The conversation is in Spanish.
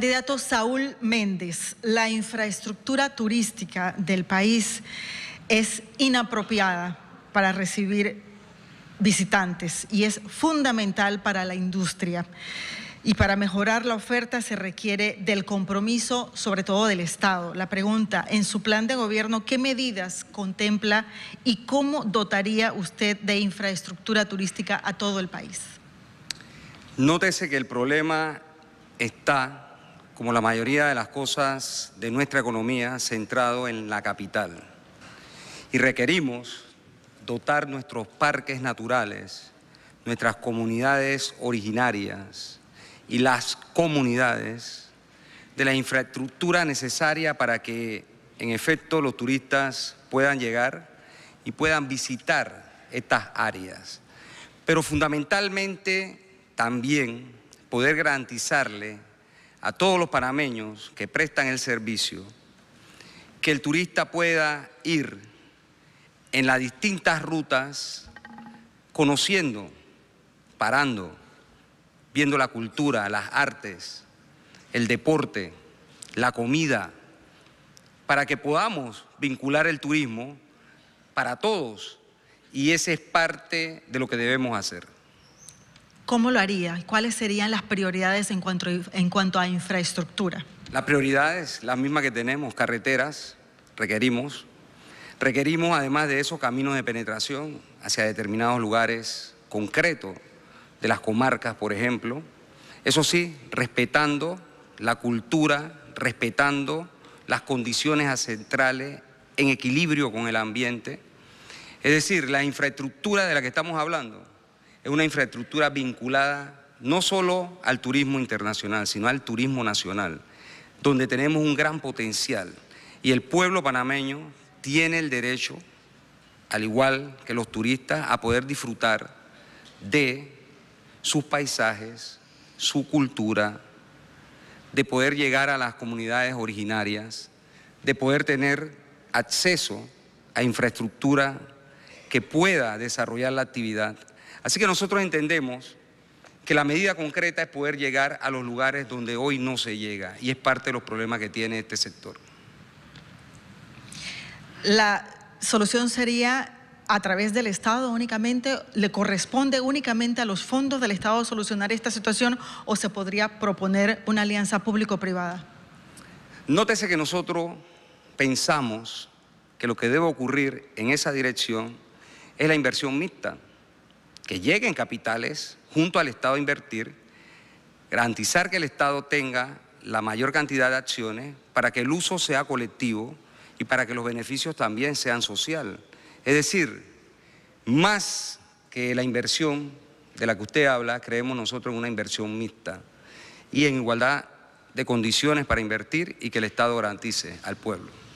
candidato Saúl Méndez, la infraestructura turística del país es inapropiada para recibir visitantes y es fundamental para la industria. Y para mejorar la oferta se requiere del compromiso, sobre todo del Estado. La pregunta, en su plan de gobierno, ¿qué medidas contempla y cómo dotaría usted de infraestructura turística a todo el país? Nótese que el problema está como la mayoría de las cosas de nuestra economía, centrado en la capital. Y requerimos dotar nuestros parques naturales, nuestras comunidades originarias y las comunidades de la infraestructura necesaria para que, en efecto, los turistas puedan llegar y puedan visitar estas áreas. Pero fundamentalmente también poder garantizarle a todos los panameños que prestan el servicio, que el turista pueda ir en las distintas rutas conociendo, parando, viendo la cultura, las artes, el deporte, la comida, para que podamos vincular el turismo para todos y ese es parte de lo que debemos hacer. ¿cómo lo haría? ¿Cuáles serían las prioridades en cuanto, en cuanto a infraestructura? Las prioridades, las mismas que tenemos, carreteras, requerimos. Requerimos además de eso caminos de penetración hacia determinados lugares concretos de las comarcas, por ejemplo. Eso sí, respetando la cultura, respetando las condiciones centrales en equilibrio con el ambiente. Es decir, la infraestructura de la que estamos hablando es una infraestructura vinculada no solo al turismo internacional, sino al turismo nacional, donde tenemos un gran potencial. Y el pueblo panameño tiene el derecho, al igual que los turistas, a poder disfrutar de sus paisajes, su cultura, de poder llegar a las comunidades originarias, de poder tener acceso a infraestructura que pueda desarrollar la actividad Así que nosotros entendemos que la medida concreta es poder llegar a los lugares donde hoy no se llega y es parte de los problemas que tiene este sector. La solución sería a través del Estado únicamente, le corresponde únicamente a los fondos del Estado solucionar esta situación o se podría proponer una alianza público-privada? Nótese que nosotros pensamos que lo que debe ocurrir en esa dirección es la inversión mixta que lleguen capitales junto al Estado a invertir, garantizar que el Estado tenga la mayor cantidad de acciones para que el uso sea colectivo y para que los beneficios también sean social. Es decir, más que la inversión de la que usted habla, creemos nosotros en una inversión mixta y en igualdad de condiciones para invertir y que el Estado garantice al pueblo.